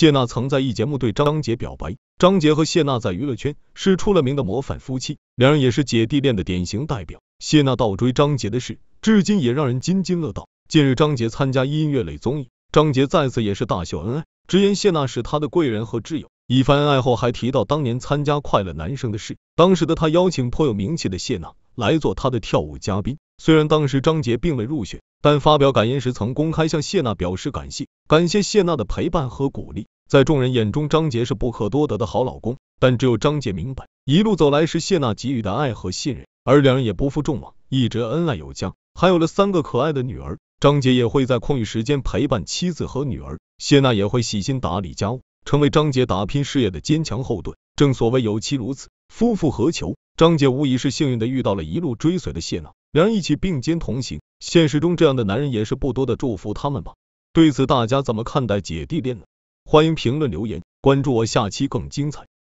谢娜曾在一节目对张杰表白，张杰和谢娜在娱乐圈是出了名的模范夫妻，两人也是姐弟恋的典型代表。谢娜倒追张杰的事，至今也让人津津乐道。近日，张杰参加音乐类综艺，张杰再次也是大秀恩爱，直言谢娜是他的贵人和挚友。一番恩爱后，还提到当年参加快乐男生的事，当时的他邀请颇有名气的谢娜来做他的跳舞嘉宾，虽然当时张杰并未入选，但发表感言时曾公开向谢娜表示感谢。感谢谢娜的陪伴和鼓励，在众人眼中，张杰是不可多得的好老公，但只有张杰明白，一路走来是谢娜给予的爱和信任，而两人也不负众望，一直恩爱有加，还有了三个可爱的女儿。张杰也会在空余时间陪伴妻子和女儿，谢娜也会细心打理家务，成为张杰打拼事业的坚强后盾。正所谓有妻如此，夫复何求？张杰无疑是幸运的，遇到了一路追随的谢娜，两人一起并肩同行。现实中这样的男人也是不多的，祝福他们吧。对此，大家怎么看待姐弟恋呢？欢迎评论留言，关注我，下期更精彩。